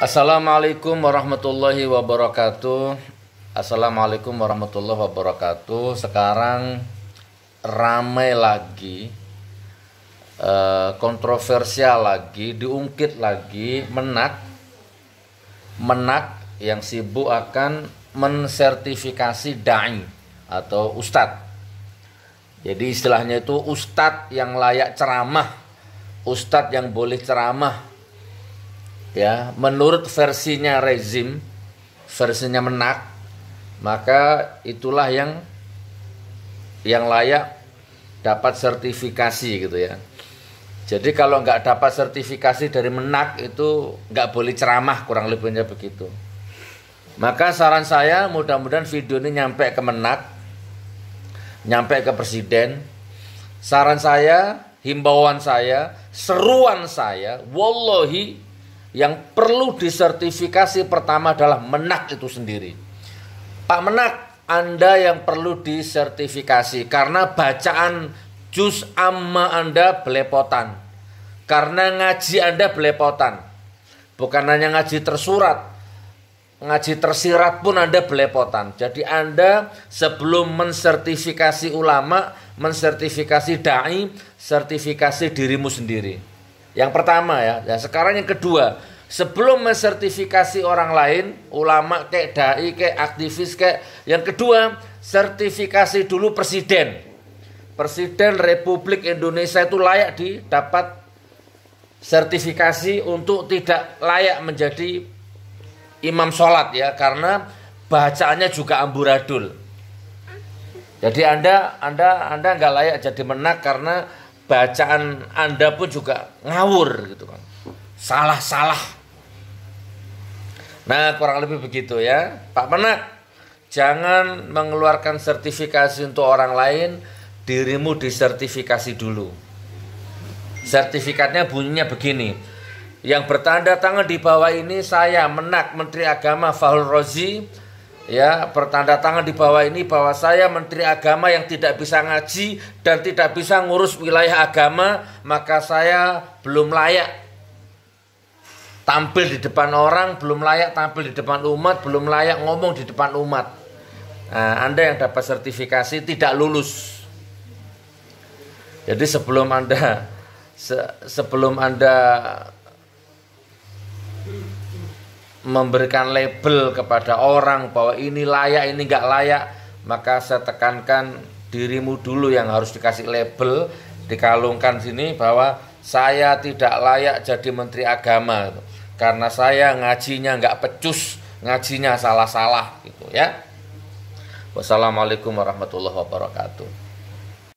Assalamualaikum warahmatullahi wabarakatuh. Assalamualaikum warahmatullahi wabarakatuh. Sekarang ramai lagi, eh, kontroversial lagi, diungkit lagi, menak, menak yang sibuk akan mensertifikasi dai atau ustad. Jadi istilahnya itu ustad yang layak ceramah, ustad yang boleh ceramah, ya menurut versinya rezim versinya menak maka itulah yang yang layak dapat sertifikasi gitu ya jadi kalau nggak dapat sertifikasi dari menak itu nggak boleh ceramah kurang lebihnya begitu maka saran saya mudah-mudahan video ini nyampe ke menak nyampe ke presiden saran saya himbauan saya seruan saya wallahi yang perlu disertifikasi pertama adalah menak itu sendiri. Pak Menak, Anda yang perlu disertifikasi karena bacaan jus amma Anda belepotan. Karena ngaji Anda belepotan. Bukan hanya ngaji tersurat, ngaji tersirat pun Anda belepotan. Jadi Anda sebelum mensertifikasi ulama, mensertifikasi dai, sertifikasi dirimu sendiri. Yang pertama ya. ya sekarang yang kedua, sebelum mensertifikasi orang lain, ulama kayak dai kayak aktivis kayak yang kedua, sertifikasi dulu presiden. Presiden Republik Indonesia itu layak didapat sertifikasi untuk tidak layak menjadi imam sholat ya karena bacaannya juga amburadul. Jadi anda anda anda nggak layak jadi menak karena bacaan Anda pun juga ngawur gitu kan. Salah-salah. Nah, kurang lebih begitu ya. Pak Menak, jangan mengeluarkan sertifikasi untuk orang lain, dirimu disertifikasi dulu. Sertifikatnya bunyinya begini. Yang bertanda tangan di bawah ini saya Menak Menteri Agama Fahrul Rozi ya pertanda tangan di bawah ini bahwa saya menteri agama yang tidak bisa ngaji dan tidak bisa ngurus wilayah agama maka saya belum layak tampil di depan orang belum layak tampil di depan umat belum layak ngomong di depan umat nah, anda yang dapat sertifikasi tidak lulus jadi sebelum anda se sebelum anda memberikan label kepada orang bahwa ini layak ini nggak layak maka saya tekankan dirimu dulu yang harus dikasih label dikalungkan sini bahwa saya tidak layak jadi menteri agama gitu. karena saya ngajinya nggak pecus ngajinya salah-salah gitu ya wassalamualaikum warahmatullahi wabarakatuh